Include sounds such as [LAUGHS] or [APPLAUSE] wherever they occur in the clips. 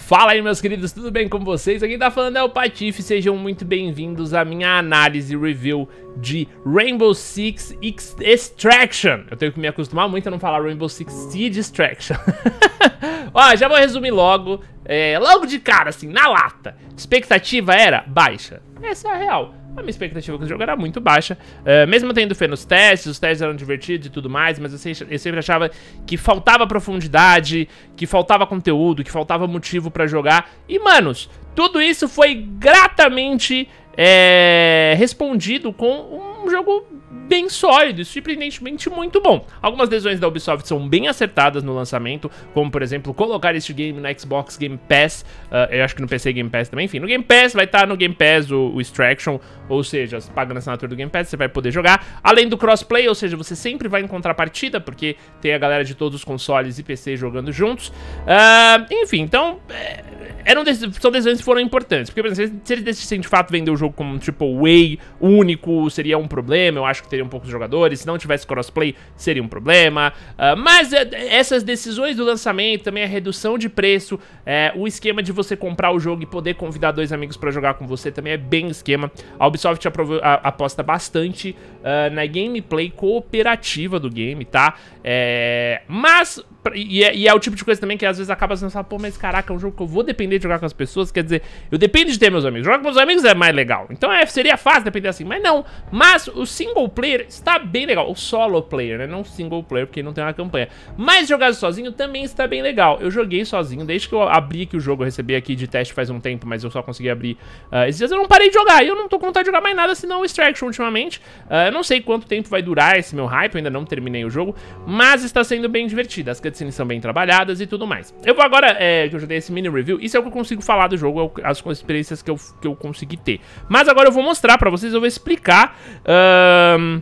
Fala aí, meus queridos, tudo bem com vocês? Aqui tá falando é o Patife, sejam muito bem-vindos à minha análise review de Rainbow Six Extraction. Eu tenho que me acostumar muito a não falar Rainbow Six Siege Extraction. [LAUGHS] Ó, já vou resumir logo, é, logo de cara, assim, na lata. Expectativa era baixa. Essa é a real a minha expectativa com esse jogo era muito baixa. Uh, mesmo tendo fé nos testes, os testes eram divertidos e tudo mais, mas eu sempre, eu sempre achava que faltava profundidade, que faltava conteúdo, que faltava motivo para jogar. E, manos, tudo isso foi gratamente é, respondido com um jogo bem sólido e surpreendentemente muito bom. Algumas decisões da Ubisoft são bem acertadas no lançamento, como por exemplo colocar este game no Xbox Game Pass, uh, eu acho que no PC Game Pass também, enfim, no Game Pass vai estar tá no Game Pass o, o Extraction, ou seja, pagando a assinatura do Game Pass, você vai poder jogar. Além do crossplay, ou seja, você sempre vai encontrar partida, porque tem a galera de todos os consoles e PC jogando juntos. Uh, enfim, então... É, eram são decisões que foram importantes. Porque, por exemplo, se eles decidissem de fato vender o jogo como um triple way único, seria um problema. Eu acho que teriam poucos jogadores. Se não tivesse crossplay, seria um problema. Uh, mas é, essas decisões do lançamento, também a redução de preço, é, o esquema de você comprar o jogo e poder convidar dois amigos para jogar com você também é bem esquema. A Ubisoft aposta bastante uh, na gameplay cooperativa do game, tá? É... Mas e é, e é, o tipo de coisa também que às vezes acaba sendo, pô, mas caraca, é um jogo que eu vou depender de jogar com as pessoas. Quer dizer, eu dependo de ter meus amigos. Jogar com meus amigos é mais legal. Então é, seria fácil depender assim, mas não. Mas o single player está bem legal. O solo player, né? Não single player, porque não tem uma campanha. Mas jogar sozinho também está bem legal. Eu joguei sozinho, desde que eu abri aqui o jogo, eu recebi aqui de teste faz um tempo, mas eu só consegui abrir uh, esses dias. Eu não parei de jogar. E eu não tô com vontade de jogar mais nada senão o Extraction ultimamente. Uh, eu não sei quanto tempo vai durar esse meu hype, eu ainda não terminei o jogo. Mas está sendo bem divertido. As cutscenes são bem trabalhadas e tudo mais. Eu vou agora, é, que eu já dei esse mini review, isso é o que eu consigo falar do jogo, é as experiências que eu, que eu consegui ter. Mas agora eu vou mostrar pra vocês, eu vou explicar... Um,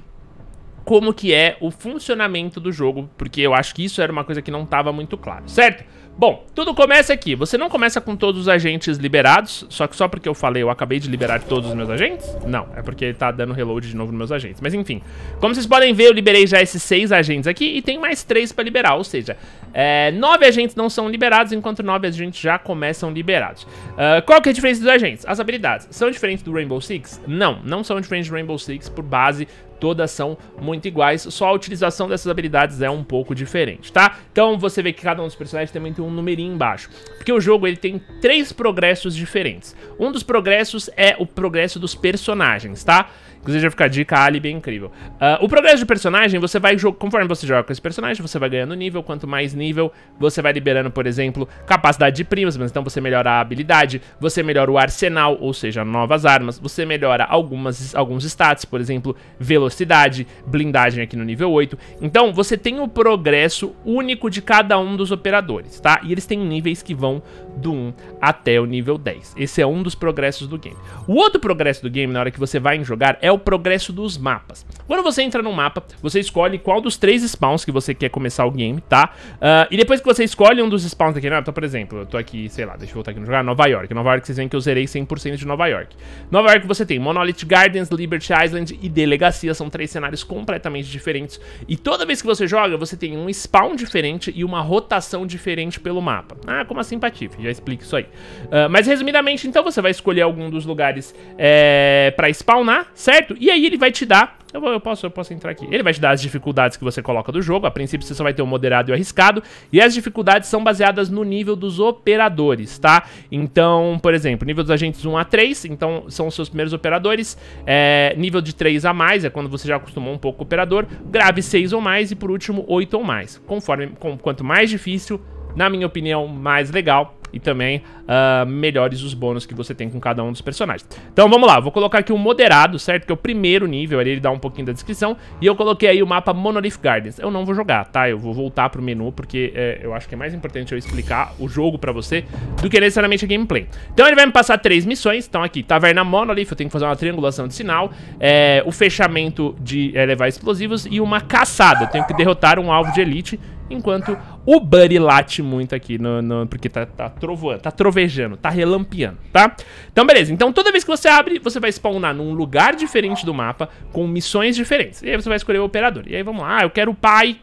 como que é o funcionamento do jogo, porque eu acho que isso era uma coisa que não estava muito claro, certo? Bom, tudo começa aqui. Você não começa com todos os agentes liberados, só que só porque eu falei eu acabei de liberar todos os meus agentes? Não, é porque ele tá dando reload de novo nos meus agentes. Mas enfim, como vocês podem ver, eu liberei já esses seis agentes aqui e tem mais três pra liberar, ou seja, é, nove agentes não são liberados, enquanto nove agentes já começam liberados. Uh, qual que é a diferença dos agentes? As habilidades. São diferentes do Rainbow Six? Não, não são diferentes do Rainbow Six por base todas são muito iguais, só a utilização dessas habilidades é um pouco diferente, tá? Então você vê que cada um dos personagens tem muito um numerinho embaixo. Porque o jogo ele tem três progressos diferentes. Um dos progressos é o progresso dos personagens, tá? Inclusive já fica a dica, a Ali bem é incrível. Uh, o progresso de personagem, você vai conforme você joga com esse personagem, você vai ganhando nível. Quanto mais nível, você vai liberando, por exemplo, capacidade de primas, mas então você melhora a habilidade, você melhora o arsenal, ou seja, novas armas, você melhora algumas, alguns stats, por exemplo, velocidade, blindagem aqui no nível 8. Então você tem o progresso único de cada um dos operadores, tá? E eles têm níveis que vão do 1 até o nível 10. Esse é um dos progressos do game. O outro progresso do game, na hora que você vai em jogar, é é o progresso dos mapas. Quando você entra no mapa, você escolhe qual dos três spawns que você quer começar o game, tá? Uh, e depois que você escolhe um dos spawns aqui, né? Então, por exemplo, eu tô aqui, sei lá, deixa eu voltar aqui no jogo, Nova York. Nova York, vocês veem que eu zerei 100% de Nova York. Nova York você tem Monolith Gardens, Liberty Island e Delegacia, são três cenários completamente diferentes. E toda vez que você joga, você tem um spawn diferente e uma rotação diferente pelo mapa. Ah, como assim, Patife? Já explico isso aí. Uh, mas resumidamente, então você vai escolher algum dos lugares é, pra spawnar, certo? certo? E aí ele vai te dar... Eu, vou, eu, posso, eu posso entrar aqui. Ele vai te dar as dificuldades que você coloca do jogo. A princípio você só vai ter o moderado e o arriscado. E as dificuldades são baseadas no nível dos operadores, tá? Então, por exemplo, nível dos agentes 1 a 3. Então são os seus primeiros operadores. É, nível de 3 a mais é quando você já acostumou um pouco o operador. Grave 6 ou mais e por último 8 ou mais. Conforme, com, quanto mais difícil, na minha opinião, mais legal e também uh, melhores os bônus que você tem com cada um dos personagens. Então vamos lá, vou colocar aqui o um moderado, certo? Que é o primeiro nível, ali ele dá um pouquinho da descrição. E eu coloquei aí o mapa Monolith Gardens. Eu não vou jogar, tá? Eu vou voltar pro menu, porque é, eu acho que é mais importante eu explicar o jogo pra você do que necessariamente a gameplay. Então ele vai me passar três missões. Então aqui, Taverna Monolith, eu tenho que fazer uma triangulação de sinal. É, o fechamento de é, levar explosivos e uma caçada. Eu tenho que derrotar um alvo de elite enquanto o Buddy late muito aqui, no, no, porque tá, tá trovoando, tá trovejando, tá relampiando, tá? Então, beleza. Então, toda vez que você abre, você vai spawnar num lugar diferente do mapa, com missões diferentes. E aí você vai escolher o operador. E aí, vamos lá, ah, eu quero o pai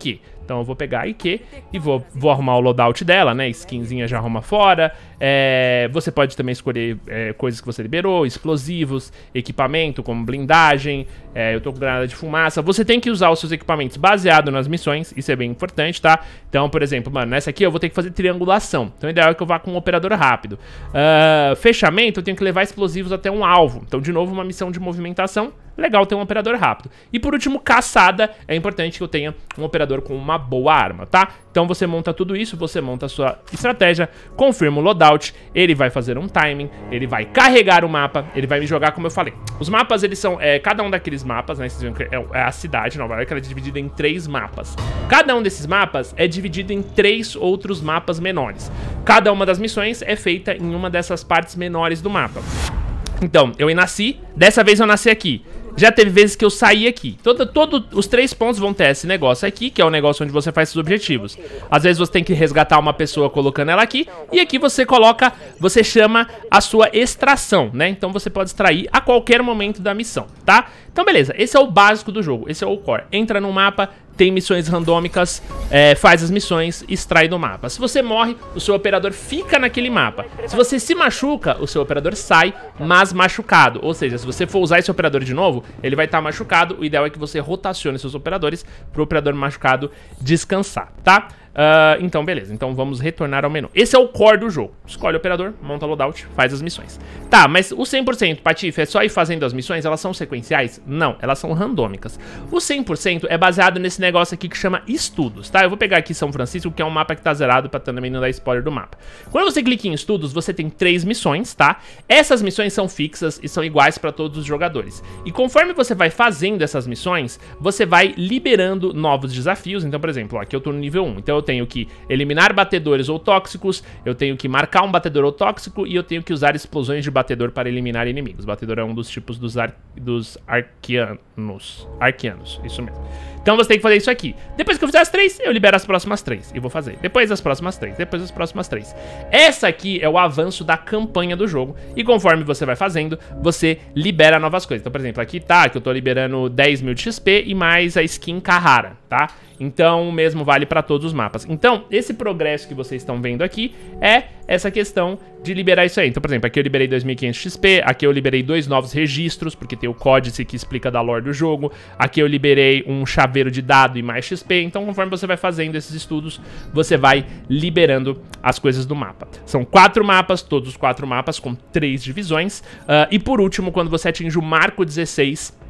então eu vou pegar a IQ e vou, vou arrumar o loadout dela, né? Skinzinha já arruma fora. É, você pode também escolher é, coisas que você liberou, explosivos, equipamento como blindagem. É, eu tô com granada de fumaça. Você tem que usar os seus equipamentos baseado nas missões, isso é bem importante, tá? Então, por exemplo, mano, nessa aqui eu vou ter que fazer triangulação. Então o ideal é que eu vá com um operador rápido. Uh, fechamento, eu tenho que levar explosivos até um alvo. Então, de novo, uma missão de movimentação legal ter um operador rápido. E por último, caçada, é importante que eu tenha um operador com uma boa arma, tá? Então você monta tudo isso, você monta a sua estratégia, confirma o loadout, ele vai fazer um timing, ele vai carregar o mapa, ele vai me jogar como eu falei. Os mapas, eles são, é, cada um daqueles mapas, né, vocês viram que é, é a cidade, Nova York, ela é dividida em três mapas. Cada um desses mapas é dividido em três outros mapas menores. Cada uma das missões é feita em uma dessas partes menores do mapa. Então, eu nasci, dessa vez eu nasci aqui. Já teve vezes que eu saí aqui. Todos todo, os três pontos vão ter esse negócio aqui, que é o negócio onde você faz seus objetivos. Às vezes você tem que resgatar uma pessoa colocando ela aqui. E aqui você coloca, você chama a sua extração, né? Então você pode extrair a qualquer momento da missão, tá? Então beleza, esse é o básico do jogo, esse é o core. Entra no mapa, tem missões randômicas, é, faz as missões extrai do mapa. Se você morre, o seu operador fica naquele mapa. Se você se machuca, o seu operador sai, mas machucado. Ou seja, se você for usar esse operador de novo, ele vai estar tá machucado. O ideal é que você rotacione seus operadores para o operador machucado descansar, tá? Uh, então, beleza. Então vamos retornar ao menu. Esse é o core do jogo. Escolhe o operador, monta o loadout, faz as missões. Tá, mas o 100%, Patife, é só ir fazendo as missões? Elas são sequenciais? Não, elas são randômicas. O 100% é baseado nesse negócio aqui que chama estudos, tá? Eu vou pegar aqui São Francisco, que é um mapa que tá zerado pra também não dar spoiler do mapa. Quando você clica em estudos, você tem três missões, tá? Essas missões são fixas e são iguais pra todos os jogadores. E conforme você vai fazendo essas missões, você vai liberando novos desafios. Então, por exemplo, ó, aqui eu tô no nível 1. Então eu tenho que eliminar batedores ou tóxicos, eu tenho que marcar um batedor ou tóxico e eu tenho que usar explosões de batedor para eliminar inimigos. Batedor é um dos tipos dos, ar dos arqueanos. Arqueanos, isso mesmo. Então você tem que fazer isso aqui. Depois que eu fizer as três, eu libero as próximas três. E vou fazer. Depois as próximas três. Depois as próximas três. Essa aqui é o avanço da campanha do jogo. E conforme você vai fazendo, você libera novas coisas. Então, por exemplo, aqui tá que eu tô liberando 10 mil de XP e mais a skin Carrara, tá? Então, o mesmo vale pra todos os mapas etapas. Então, esse progresso que vocês estão vendo aqui é essa questão de liberar isso aí. Então, por exemplo, aqui eu liberei 2.500 XP, aqui eu liberei dois novos registros, porque tem o códice que explica da lore do jogo, aqui eu liberei um chaveiro de dado e mais XP, então conforme você vai fazendo esses estudos, você vai liberando as coisas do mapa. São quatro mapas, todos os quatro mapas com três divisões, uh, e por último, quando você atinge o marco 16,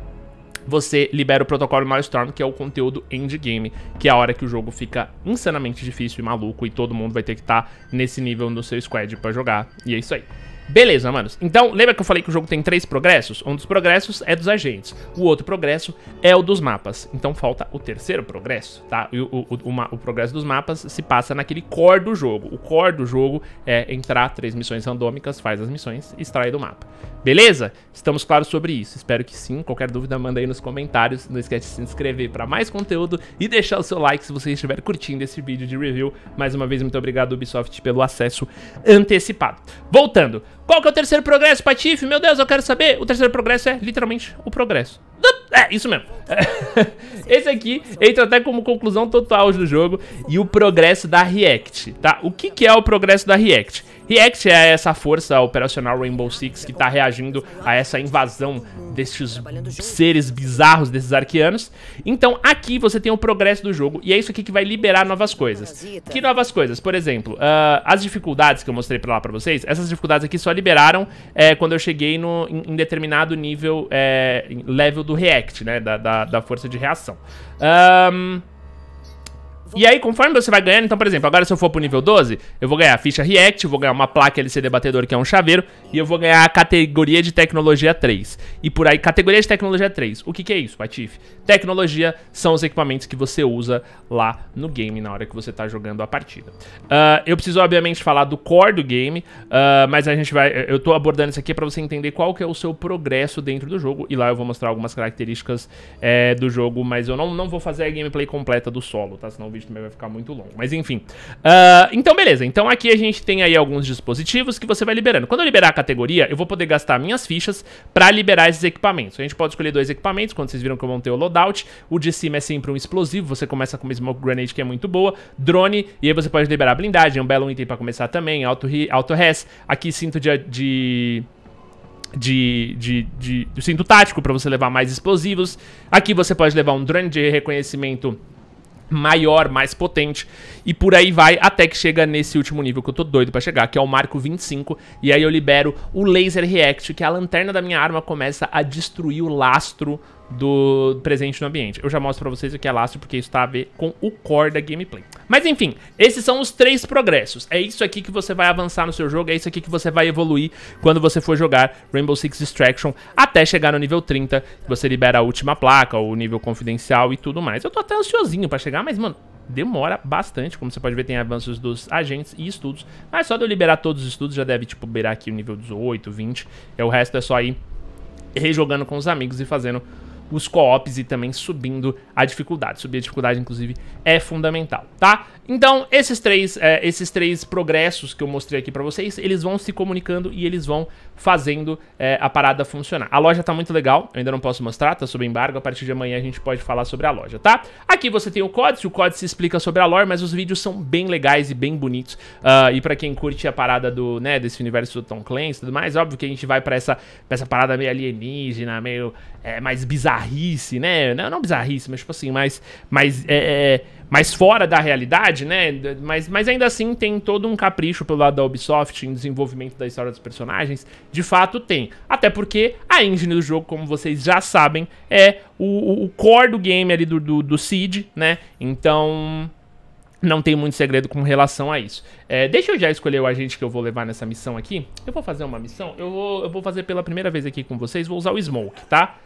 você libera o protocolo Milestone, que é o conteúdo endgame, que é a hora que o jogo fica insanamente difícil e maluco e todo mundo vai ter que estar tá nesse nível no seu squad para jogar. E é isso aí. Beleza, manos. Então, lembra que eu falei que o jogo tem três progressos? Um dos progressos é dos agentes, o outro progresso é o dos mapas. Então falta o terceiro progresso, tá? E o, o, o, o, progresso dos mapas se passa naquele core do jogo. O core do jogo é entrar três missões randômicas, faz as missões e extrai do mapa. Beleza? Estamos claros sobre isso. Espero que sim. Qualquer dúvida, manda aí nos comentários. Não esquece de se inscrever para mais conteúdo e deixar o seu like se você estiver curtindo esse vídeo de review. Mais uma vez, muito obrigado, Ubisoft, pelo acesso antecipado. Voltando. Qual que é o terceiro progresso, Patife? Meu Deus, eu quero saber. O terceiro progresso é literalmente o progresso. É, isso mesmo. [LAUGHS] Esse aqui entra até como conclusão total do jogo e o progresso da React, tá? O que, que é o progresso da React? React é essa força operacional Rainbow Six que tá reagindo a essa invasão destes seres bizarros, desses arqueanos. Então aqui você tem o progresso do jogo e é isso aqui que vai liberar novas coisas. Que novas coisas? Por exemplo, uh, as dificuldades que eu mostrei pra lá pra vocês, essas dificuldades aqui só liberaram é, quando eu cheguei no, em, em determinado nível, é, level do React, né? Da, da, da força de reação. Um, e aí, conforme você vai ganhando, então, por exemplo, agora se eu for pro nível 12, eu vou ganhar a ficha React, vou ganhar uma placa LCD batedor que é um chaveiro, e eu vou ganhar a categoria de tecnologia 3. E por aí, categoria de tecnologia 3. O que, que é isso, Patife? Tecnologia são os equipamentos que você usa lá no game, na hora que você tá jogando a partida. Uh, eu preciso, obviamente, falar do core do game, uh, mas a gente vai... Eu tô abordando isso aqui pra você entender qual que é o seu progresso dentro do jogo, e lá eu vou mostrar algumas características é, do jogo, mas eu não, não vou fazer a gameplay completa do solo, tá? Senão vídeo também vai ficar muito longo. Mas enfim. Uh, então, beleza. Então aqui a gente tem aí alguns dispositivos que você vai liberando. Quando eu liberar a categoria, eu vou poder gastar minhas fichas pra liberar esses equipamentos. A gente pode escolher dois equipamentos, quando vocês viram que eu montei o loadout. O de cima é sempre um explosivo, você começa com uma smoke grenade que é muito boa, drone, e aí você pode liberar blindagem, é um belo item pra começar também, auto-res. Auto aqui cinto de, de de, de, de, de cinto tático para você levar mais explosivos. Aqui você pode levar um drone de reconhecimento maior, mais potente e por aí vai até que chega nesse último nível que eu tô doido para chegar, que é o Marco 25, e aí eu libero o Laser React, que é a lanterna da minha arma começa a destruir o lastro do presente no ambiente. Eu já mostro pra vocês o que é lastro, porque isso tá a ver com o core da gameplay. Mas enfim, esses são os três progressos. É isso aqui que você vai avançar no seu jogo, é isso aqui que você vai evoluir quando você for jogar Rainbow Six Distraction até chegar no nível 30, você libera a última placa, o nível confidencial e tudo mais. Eu tô até ansiosinho pra chegar, mas mano, demora bastante, como você pode ver tem avanços dos agentes e estudos, mas só de eu liberar todos os estudos já deve tipo beirar aqui o nível 18, 20, e o resto é só ir rejogando com os amigos e fazendo os co-ops e também subindo a dificuldade. Subir a dificuldade, inclusive, é fundamental, tá? Então, esses três, é, esses três progressos que eu mostrei aqui pra vocês, eles vão se comunicando e eles vão fazendo é, a parada funcionar. A loja tá muito legal, eu ainda não posso mostrar, tá sob embargo, a partir de amanhã a gente pode falar sobre a loja, tá? Aqui você tem o códice, o códice explica sobre a lore, mas os vídeos são bem legais e bem bonitos. Uh, e pra quem curte a parada do, né, desse universo do Tom Clancy e tudo mais, óbvio que a gente vai pra essa, pra essa parada meio alienígena, meio é, mais bizarra, bizarrice, né? Não, não bizarrice, mas tipo assim, mais, mais, é, é mais fora da realidade, né? Mas, mas ainda assim tem todo um capricho pelo lado da Ubisoft em desenvolvimento da história dos personagens. De fato tem. Até porque a engine do jogo, como vocês já sabem, é o, o core do game ali do, do, do Seed, né? Então não tem muito segredo com relação a isso. É, deixa eu já escolher o agente que eu vou levar nessa missão aqui. Eu vou fazer uma missão, eu vou, eu vou fazer pela primeira vez aqui com vocês, vou usar o Smoke, tá?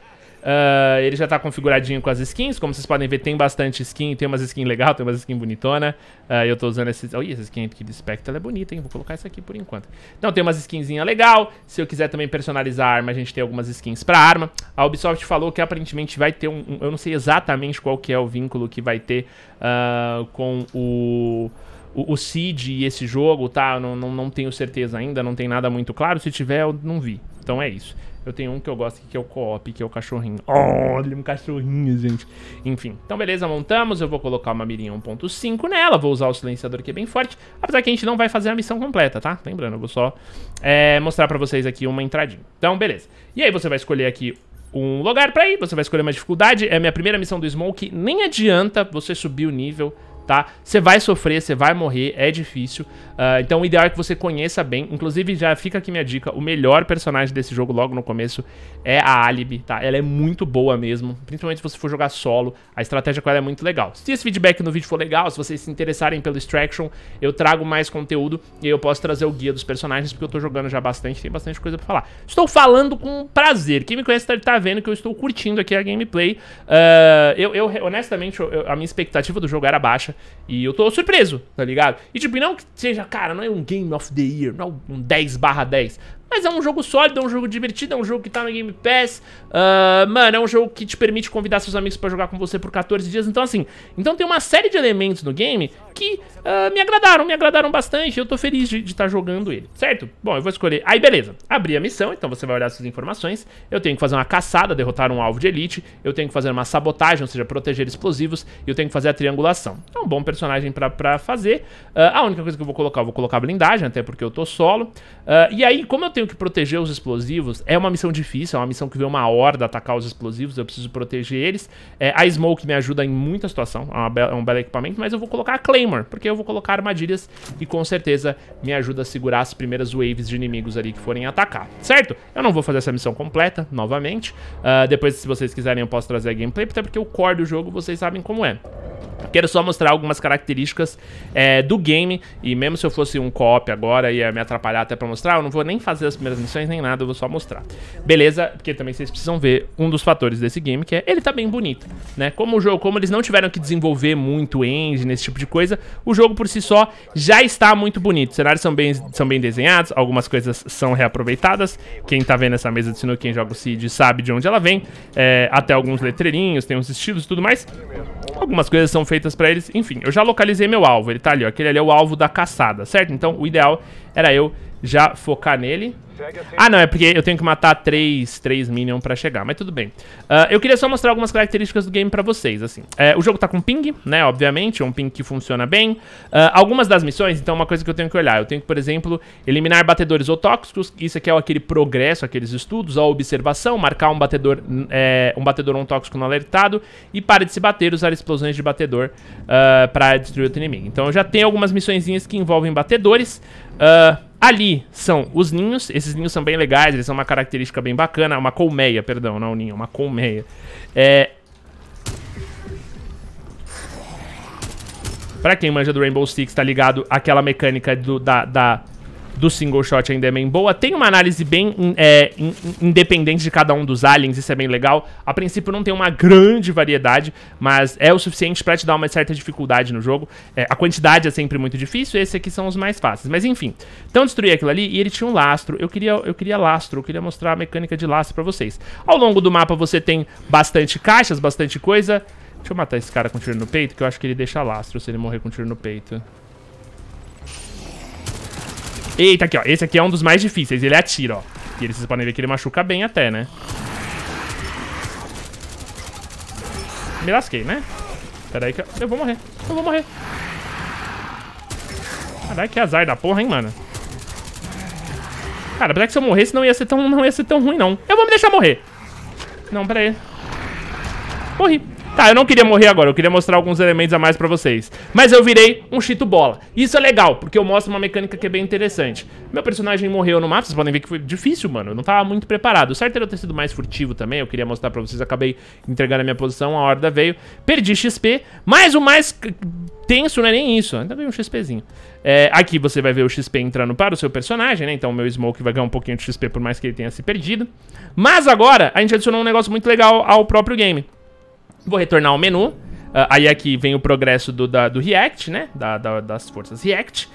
Uh, ele já tá configuradinho com as skins, como vocês podem ver, tem bastante skin, tem umas skin legal, tem umas skin bonitona. Uh, eu tô usando esses Olha, essa skin aqui de Spectre é bonita, hein? Vou colocar essa aqui por enquanto. Então tem umas skinzinha legal, se eu quiser também personalizar a arma, a gente tem algumas skins pra arma. A Ubisoft falou que aparentemente vai ter um... um eu não sei exatamente qual que é o vínculo que vai ter uh, com o o, o seed e esse jogo, tá? Não, não, não tenho certeza ainda, não tem nada muito claro. Se tiver, eu não vi. Então é isso. Eu tenho um que eu gosto que é o co-op, que é o cachorrinho. Olha, um cachorrinho, gente. Enfim, então beleza, montamos. Eu vou colocar uma mirinha 1.5 nela. Vou usar o silenciador que é bem forte. Apesar que a gente não vai fazer a missão completa, tá? Lembrando, eu vou só é, mostrar pra vocês aqui uma entradinha. Então, beleza. E aí você vai escolher aqui um lugar pra ir. Você vai escolher uma dificuldade. É a minha primeira missão do Smoke. Nem adianta você subir o nível tá? Você vai sofrer, você vai morrer, é difícil. Uh, então o ideal é que você conheça bem. Inclusive, já fica aqui minha dica: o melhor personagem desse jogo logo no começo é a Alibi, tá? Ela é muito boa mesmo. Principalmente se você for jogar solo, a estratégia com ela é muito legal. Se esse feedback no vídeo for legal, se vocês se interessarem pelo Extraction, eu trago mais conteúdo e eu posso trazer o guia dos personagens, porque eu tô jogando já bastante, tem bastante coisa pra falar. Estou falando com prazer. Quem me conhece tá vendo que eu estou curtindo aqui a gameplay. Uh, eu, eu, honestamente, eu, a minha expectativa do jogo era baixa. E eu tô surpreso, tá ligado? E tipo, não que seja, cara, não é um Game of the Year, não é um 10 barra 10, mas é um jogo sólido, é um jogo divertido, é um jogo que tá no Game Pass. Uh, mano, é um jogo que te permite convidar seus amigos para jogar com você por 14 dias. Então, assim, então tem uma série de elementos no game que uh, me agradaram, me agradaram bastante. Eu tô feliz de estar tá jogando ele, certo? Bom, eu vou escolher. Aí, beleza. Abri a missão, então você vai olhar essas informações. Eu tenho que fazer uma caçada, derrotar um alvo de elite. Eu tenho que fazer uma sabotagem, ou seja, proteger explosivos. E eu tenho que fazer a triangulação. É então, um bom personagem pra, fazer. Uh, a única coisa que eu vou colocar, eu vou colocar blindagem, até porque eu tô solo. e aí, como eu tenho tenho que proteger os explosivos. É uma missão difícil, é uma missão que vê uma horda atacar os explosivos, eu preciso proteger eles. É, a Smoke me ajuda em muita situação, é, é um belo equipamento, mas eu vou colocar a Claymore, porque eu vou colocar armadilhas e com certeza me ajuda a segurar as primeiras waves de inimigos ali que forem atacar, certo? Eu não vou fazer essa missão completa, novamente. Uh, depois, se vocês quiserem, eu posso trazer a gameplay, até porque o core do jogo vocês sabem como é. Quero só mostrar algumas características é, do game, e mesmo se eu fosse um co agora, ia me atrapalhar até pra mostrar, eu não vou nem fazer das primeiras missões nem nada, eu vou só mostrar. Beleza? Porque também vocês precisam ver um dos fatores desse game, que é ele tá bem bonito, né? Como o jogo, como eles não tiveram que desenvolver muito engine, esse tipo de coisa, o jogo por si só já está muito bonito. Os cenários são bem, são bem desenhados, algumas coisas são reaproveitadas. Quem tá vendo essa mesa de sino, quem joga o Seed sabe de onde ela vem. É, até alguns letreirinhos, tem uns estilos e tudo mais. Algumas coisas são feitas pra eles. Enfim, eu já localizei meu alvo, ele tá ali, ó. Aquele ali é o alvo da caçada, certo? Então, o ideal era eu já focar nele. Ah, não, é porque eu tenho que matar três, três Minion pra chegar, mas tudo bem. Uh, eu queria só mostrar algumas características do game pra vocês, assim. É, o jogo tá com ping, né, obviamente, é um ping que funciona bem. Uh, algumas das missões, então, é uma coisa que eu tenho que olhar. Eu tenho que, por exemplo, eliminar batedores ou tóxicos. Isso aqui é aquele progresso, aqueles estudos, a observação, marcar um batedor, é, um batedor ou um tóxico no alertado e pare de se bater, usar explosões de batedor uh, pra destruir outro inimigo. Então, eu já tenho algumas missõezinhas que envolvem batedores. Uh, Ali são os ninhos, esses ninhos são bem legais, eles são uma característica bem bacana, uma colmeia, perdão, não é um ninho, é uma colmeia. É... Pra quem manja do Rainbow Six, tá ligado aquela mecânica do, da, da do single shot ainda é bem boa. Tem uma análise bem é, independente de cada um dos aliens, isso é bem legal. A princípio não tem uma grande variedade, mas é o suficiente pra te dar uma certa dificuldade no jogo. É, a quantidade é sempre muito difícil, esses aqui são os mais fáceis. Mas enfim, então destruí aquilo ali e ele tinha um lastro. Eu queria, eu queria lastro, eu queria mostrar a mecânica de lastro pra vocês. Ao longo do mapa você tem bastante caixas, bastante coisa. Deixa eu matar esse cara com tiro no peito, que eu acho que ele deixa lastro se ele morrer com tiro no peito. Eita, aqui, ó. Esse aqui é um dos mais difíceis. Ele atira, ó. E eles, vocês podem ver que ele machuca bem até, né? Me lasquei, né? Pera aí que eu... eu vou morrer. Eu vou morrer. Caralho, que azar da porra, hein, mano. Cara, apesar que se eu morresse não ia ser tão, não ia ser tão ruim, não. Eu vou me deixar morrer. Não, pera aí. Morri. Tá, eu não queria morrer agora, eu queria mostrar alguns elementos a mais pra vocês. Mas eu virei um chito bola. Isso é legal, porque eu mostro uma mecânica que é bem interessante. Meu personagem morreu no mapa, vocês podem ver que foi difícil, mano. Eu não tava muito preparado. O certo era eu ter sido mais furtivo também, eu queria mostrar pra vocês. Acabei entregando a minha posição, a horda veio. Perdi XP, mas o mais tenso não é nem isso. Ainda veio um XPzinho. É, aqui você vai ver o XP entrando para o seu personagem, né? Então o meu Smoke vai ganhar um pouquinho de XP por mais que ele tenha se perdido. Mas agora a gente adicionou um negócio muito legal ao próprio game. Vou retornar ao menu. Uh, aí aqui é vem o progresso do, da, do React, né? Da, da, das forças React. Uh,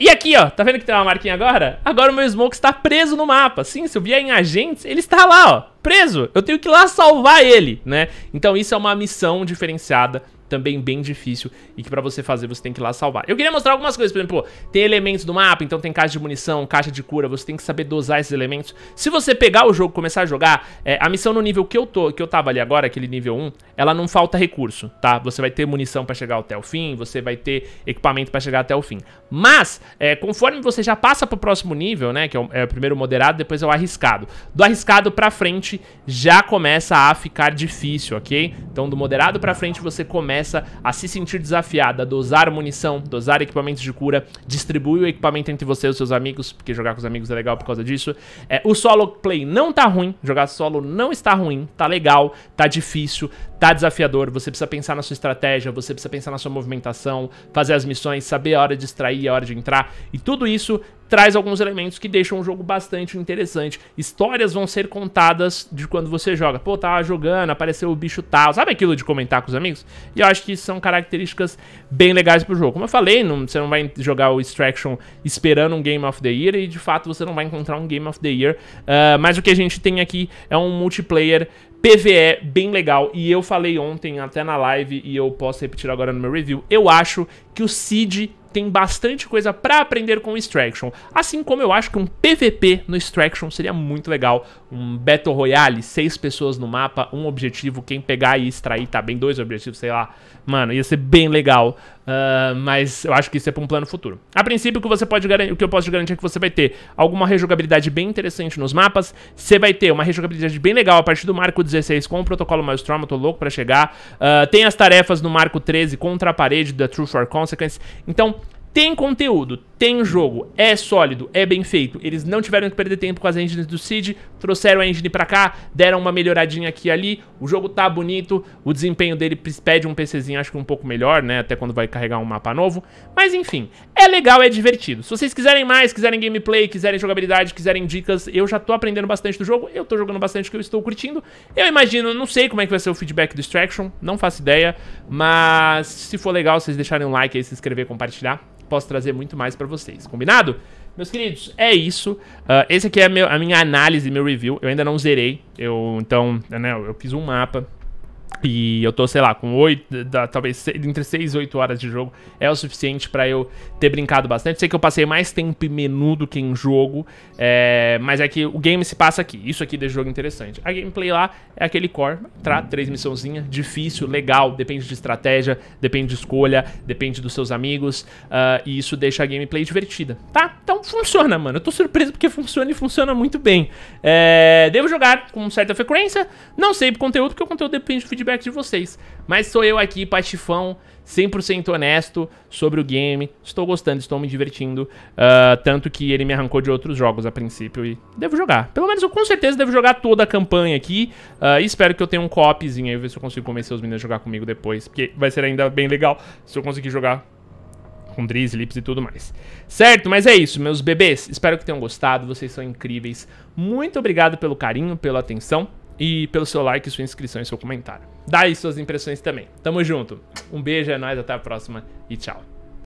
e aqui, ó, tá vendo que tem uma marquinha agora? Agora o meu Smoke está preso no mapa. Sim, se eu vier em agentes, ele está lá, ó, preso. Eu tenho que ir lá salvar ele, né? Então isso é uma missão diferenciada também bem difícil e que pra você fazer você tem que ir lá salvar. Eu queria mostrar algumas coisas, por exemplo, tem elementos do mapa, então tem caixa de munição, caixa de cura, você tem que saber dosar esses elementos. Se você pegar o jogo, começar a jogar, é, a missão no nível que eu tô, que eu tava ali agora, aquele nível 1, ela não falta recurso, tá? Você vai ter munição pra chegar até o fim, você vai ter equipamento pra chegar até o fim. Mas, é, conforme você já passa pro próximo nível, né, que é o, é o primeiro moderado, depois é o arriscado. Do arriscado pra frente já começa a ficar difícil, ok? Então do moderado pra frente você começa começa a se sentir desafiada a dosar munição, dosar equipamentos de cura, distribuir o equipamento entre você e os seus amigos, porque jogar com os amigos é legal por causa disso. É, o solo play não tá ruim, jogar solo não está ruim, tá legal, tá difícil, tá desafiador, você precisa pensar na sua estratégia, você precisa pensar na sua movimentação, fazer as missões, saber a hora de extrair, a hora de entrar, e tudo isso traz alguns elementos que deixam o jogo bastante interessante. Histórias vão ser contadas de quando você joga. Pô, tava tá jogando, apareceu o bicho tal, sabe aquilo de comentar com os amigos? E eu acho que são características bem legais pro jogo. Como eu falei, não, você não vai jogar o Extraction esperando um Game of the Year e de fato você não vai encontrar um Game of the Year, uh, mas o que a gente tem aqui é um multiplayer PVE bem legal e eu falei ontem até na live e eu posso repetir agora no meu review. Eu acho que o Cid tem bastante coisa para aprender com o Extraction. Assim como eu acho que um PVP no Extraction seria muito legal. Um Battle Royale, seis pessoas no mapa, um objetivo, quem pegar e extrair, tá bem, dois objetivos, sei lá. Mano, ia ser bem legal. Uh, mas eu acho que isso é pra um plano futuro. A princípio, o que, você pode o que eu posso te garantir é que você vai ter alguma rejogabilidade bem interessante nos mapas. Você vai ter uma rejogabilidade bem legal a partir do Marco 16 com o protocolo Maelstrom, eu tô louco pra chegar. Uh, tem as tarefas no Marco 13 contra a parede da True for consequence. Então, tem conteúdo, tem jogo, é sólido, é bem feito. Eles não tiveram que perder tempo com as engines do Cid, trouxeram a engine pra cá, deram uma melhoradinha aqui e ali. O jogo tá bonito, o desempenho dele pede um PCzinho acho que um pouco melhor, né? Até quando vai carregar um mapa novo. Mas enfim, é legal, é divertido. Se vocês quiserem mais, quiserem gameplay, quiserem jogabilidade, quiserem dicas, eu já tô aprendendo bastante do jogo, eu tô jogando bastante que eu estou curtindo. Eu imagino, não sei como é que vai ser o feedback do Extraction, não faço ideia, mas se for legal, vocês deixarem um like aí, se inscrever, compartilhar posso trazer muito mais pra vocês, combinado? Meus queridos, é isso. Uh, esse aqui é a, meu, a minha análise, meu review. Eu ainda não zerei, eu, então, né, eu fiz um mapa, e eu tô, sei lá, com 8, talvez entre 6 e 8 horas de jogo é o suficiente para eu ter brincado bastante. Sei que eu passei mais tempo em menu do que em jogo, é, mas é que o game se passa aqui. Isso aqui deixa o jogo interessante. A gameplay lá é aquele core, tá? Três missãozinhas, difícil, legal, depende de estratégia, depende de escolha, depende dos seus amigos, uh, e isso deixa a gameplay divertida, tá? Então funciona, mano. Eu tô surpreso porque funciona e funciona muito bem. É, devo jogar com certa frequência, não sei pro conteúdo, porque o conteúdo depende do vídeo feedback de vocês. Mas sou eu aqui, Patifão, 100% honesto sobre o game. Estou gostando, estou me divertindo. Uh, tanto que ele me arrancou de outros jogos a princípio e devo jogar. Pelo menos eu com certeza devo jogar toda a campanha aqui. Uh, espero que eu tenha um copzinho aí, ver se eu consigo convencer os meninos a jogar comigo depois. Porque vai ser ainda bem legal se eu conseguir jogar com Driz, Lips e tudo mais. Certo? Mas é isso, meus bebês. Espero que tenham gostado. Vocês são incríveis. Muito obrigado pelo carinho, pela atenção e pelo seu like, sua inscrição e seu comentário. Dá aí suas impressões também. Tamo junto. Um beijo, é nóis, até a próxima e tchau.